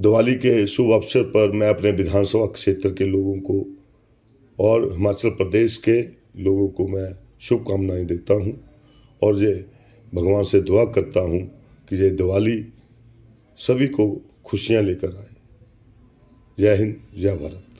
दिवाली के शुभ अवसर पर मैं अपने विधानसभा क्षेत्र के लोगों को और हिमाचल प्रदेश के लोगों को मैं शुभकामनाएं देता हूँ और ये भगवान से दुआ करता हूँ कि ये दिवाली सभी को खुशियाँ लेकर आए जय हिंद जय भारत